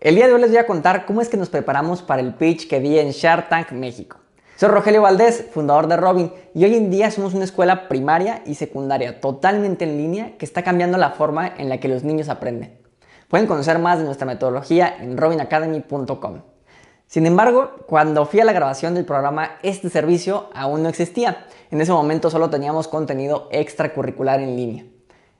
El día de hoy les voy a contar cómo es que nos preparamos para el pitch que di en Shark Tank México. Soy Rogelio Valdés, fundador de Robin, y hoy en día somos una escuela primaria y secundaria totalmente en línea que está cambiando la forma en la que los niños aprenden. Pueden conocer más de nuestra metodología en robinacademy.com. Sin embargo, cuando fui a la grabación del programa, este servicio aún no existía. En ese momento solo teníamos contenido extracurricular en línea.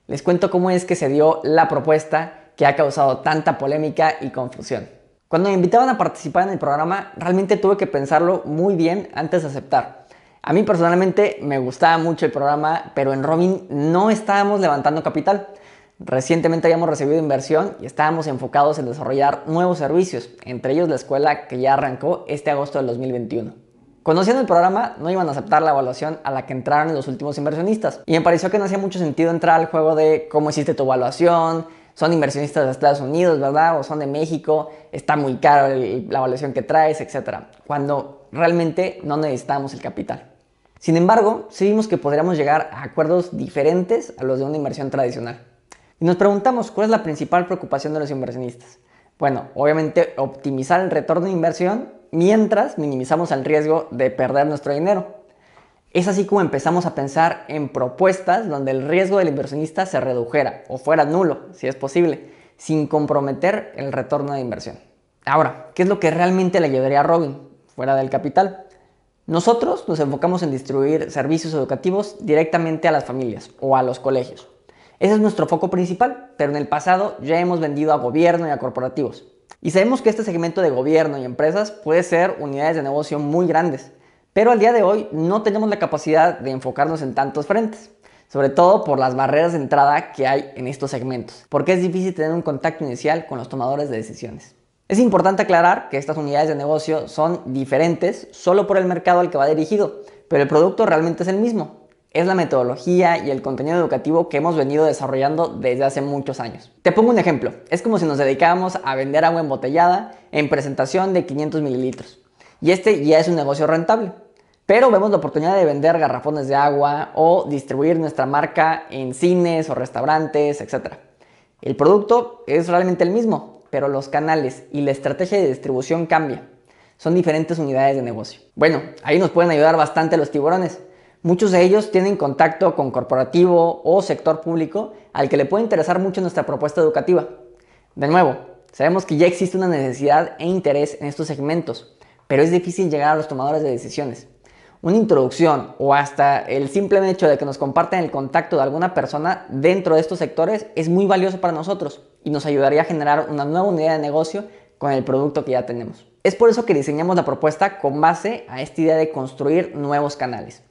Les cuento cómo es que se dio la propuesta que ha causado tanta polémica y confusión. Cuando me invitaban a participar en el programa, realmente tuve que pensarlo muy bien antes de aceptar. A mí personalmente me gustaba mucho el programa, pero en Robin no estábamos levantando capital. Recientemente habíamos recibido inversión y estábamos enfocados en desarrollar nuevos servicios, entre ellos la escuela que ya arrancó este agosto del 2021. Conociendo el programa, no iban a aceptar la evaluación a la que entraron los últimos inversionistas y me pareció que no hacía mucho sentido entrar al juego de cómo hiciste tu evaluación, son inversionistas de Estados Unidos, ¿verdad? O son de México, está muy caro la evaluación que traes, etc. Cuando realmente no necesitamos el capital. Sin embargo, sí vimos que podríamos llegar a acuerdos diferentes a los de una inversión tradicional. Y nos preguntamos cuál es la principal preocupación de los inversionistas. Bueno, obviamente optimizar el retorno de inversión mientras minimizamos el riesgo de perder nuestro dinero. Es así como empezamos a pensar en propuestas donde el riesgo del inversionista se redujera o fuera nulo, si es posible, sin comprometer el retorno de inversión. Ahora, ¿qué es lo que realmente le llevaría a Robin fuera del capital? Nosotros nos enfocamos en distribuir servicios educativos directamente a las familias o a los colegios. Ese es nuestro foco principal, pero en el pasado ya hemos vendido a gobierno y a corporativos. Y sabemos que este segmento de gobierno y empresas puede ser unidades de negocio muy grandes, pero al día de hoy no tenemos la capacidad de enfocarnos en tantos frentes, sobre todo por las barreras de entrada que hay en estos segmentos, porque es difícil tener un contacto inicial con los tomadores de decisiones. Es importante aclarar que estas unidades de negocio son diferentes solo por el mercado al que va dirigido, pero el producto realmente es el mismo. Es la metodología y el contenido educativo que hemos venido desarrollando desde hace muchos años. Te pongo un ejemplo. Es como si nos dedicáramos a vender agua embotellada en presentación de 500 mililitros. Y este ya es un negocio rentable pero vemos la oportunidad de vender garrafones de agua o distribuir nuestra marca en cines o restaurantes, etc. El producto es realmente el mismo, pero los canales y la estrategia de distribución cambia. Son diferentes unidades de negocio. Bueno, ahí nos pueden ayudar bastante los tiburones. Muchos de ellos tienen contacto con corporativo o sector público al que le puede interesar mucho nuestra propuesta educativa. De nuevo, sabemos que ya existe una necesidad e interés en estos segmentos, pero es difícil llegar a los tomadores de decisiones una introducción o hasta el simple hecho de que nos comparten el contacto de alguna persona dentro de estos sectores es muy valioso para nosotros y nos ayudaría a generar una nueva unidad de negocio con el producto que ya tenemos. Es por eso que diseñamos la propuesta con base a esta idea de construir nuevos canales.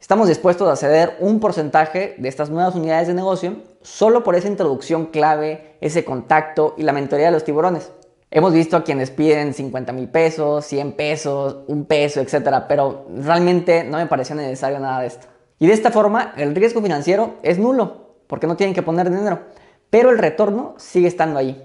Estamos dispuestos a ceder un porcentaje de estas nuevas unidades de negocio solo por esa introducción clave, ese contacto y la mentoría de los tiburones. Hemos visto a quienes piden 50 mil pesos, 100 pesos, un peso, etcétera, pero realmente no me pareció necesario nada de esto. Y de esta forma, el riesgo financiero es nulo, porque no tienen que poner dinero, pero el retorno sigue estando ahí.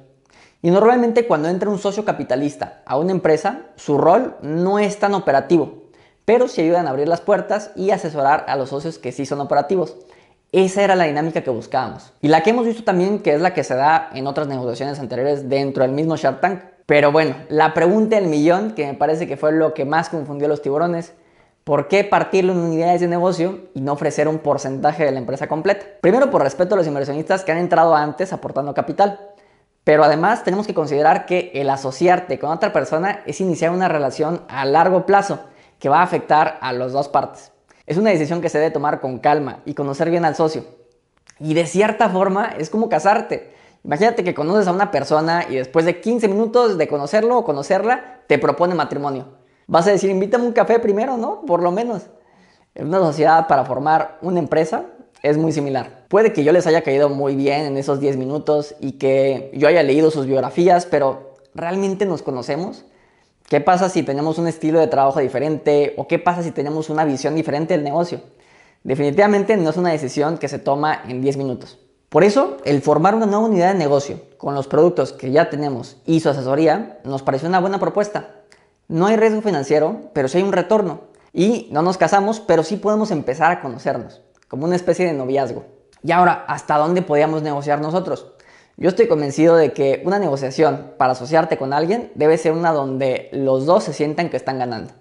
Y normalmente cuando entra un socio capitalista a una empresa, su rol no es tan operativo, pero sí ayudan a abrir las puertas y asesorar a los socios que sí son operativos. Esa era la dinámica que buscábamos. Y la que hemos visto también, que es la que se da en otras negociaciones anteriores dentro del mismo Shark Tank. Pero bueno, la pregunta del millón, que me parece que fue lo que más confundió a los tiburones, ¿Por qué partirlo en unidades de negocio y no ofrecer un porcentaje de la empresa completa? Primero, por respeto a los inversionistas que han entrado antes aportando capital. Pero además tenemos que considerar que el asociarte con otra persona es iniciar una relación a largo plazo que va a afectar a las dos partes. Es una decisión que se debe tomar con calma y conocer bien al socio. Y de cierta forma es como casarte. Imagínate que conoces a una persona y después de 15 minutos de conocerlo o conocerla, te propone matrimonio. Vas a decir, invítame un café primero, ¿no? Por lo menos. En una sociedad para formar una empresa es muy similar. Puede que yo les haya caído muy bien en esos 10 minutos y que yo haya leído sus biografías, pero ¿realmente nos conocemos? ¿Qué pasa si tenemos un estilo de trabajo diferente? ¿O qué pasa si tenemos una visión diferente del negocio? Definitivamente no es una decisión que se toma en 10 minutos. Por eso, el formar una nueva unidad de negocio con los productos que ya tenemos y su asesoría nos pareció una buena propuesta. No hay riesgo financiero, pero sí hay un retorno. Y no nos casamos, pero sí podemos empezar a conocernos, como una especie de noviazgo. Y ahora, ¿hasta dónde podíamos negociar nosotros? Yo estoy convencido de que una negociación para asociarte con alguien debe ser una donde los dos se sientan que están ganando.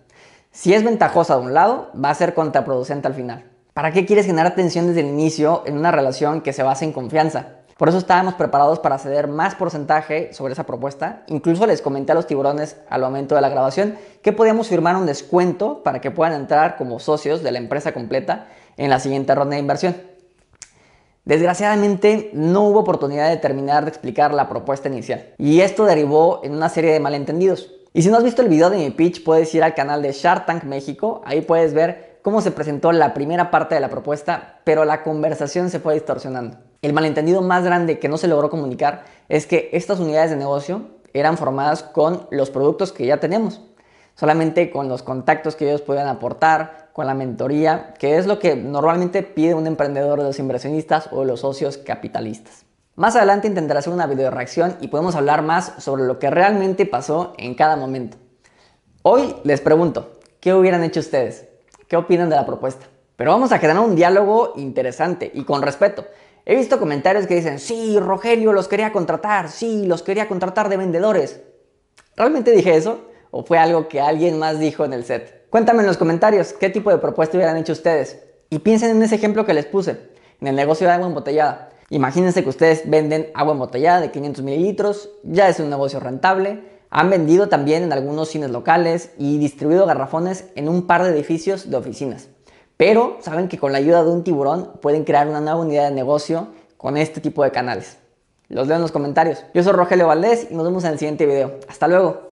Si es ventajosa de un lado, va a ser contraproducente al final. ¿Para qué quieres generar tensión desde el inicio en una relación que se basa en confianza? Por eso estábamos preparados para ceder más porcentaje sobre esa propuesta. Incluso les comenté a los tiburones al momento de la grabación que podíamos firmar un descuento para que puedan entrar como socios de la empresa completa en la siguiente ronda de inversión. Desgraciadamente no hubo oportunidad de terminar de explicar la propuesta inicial y esto derivó en una serie de malentendidos. Y si no has visto el video de mi pitch puedes ir al canal de Shark Tank México, ahí puedes ver cómo se presentó la primera parte de la propuesta, pero la conversación se fue distorsionando. El malentendido más grande que no se logró comunicar es que estas unidades de negocio eran formadas con los productos que ya tenemos, solamente con los contactos que ellos podían aportar, con la mentoría, que es lo que normalmente pide un emprendedor de los inversionistas o de los socios capitalistas. Más adelante intentaré hacer una video reacción y podemos hablar más sobre lo que realmente pasó en cada momento. Hoy les pregunto, ¿qué hubieran hecho ustedes? ¿Qué opinan de la propuesta? Pero vamos a generar un diálogo interesante y con respeto. He visto comentarios que dicen, sí, Rogelio los quería contratar, sí, los quería contratar de vendedores. ¿Realmente dije eso? ¿O fue algo que alguien más dijo en el set? Cuéntame en los comentarios qué tipo de propuesta hubieran hecho ustedes. Y piensen en ese ejemplo que les puse, en el negocio de agua embotellada. Imagínense que ustedes venden agua embotellada de 500 mililitros, ya es un negocio rentable, han vendido también en algunos cines locales y distribuido garrafones en un par de edificios de oficinas. Pero saben que con la ayuda de un tiburón pueden crear una nueva unidad de negocio con este tipo de canales. Los leo en los comentarios. Yo soy Rogelio Valdés y nos vemos en el siguiente video. Hasta luego.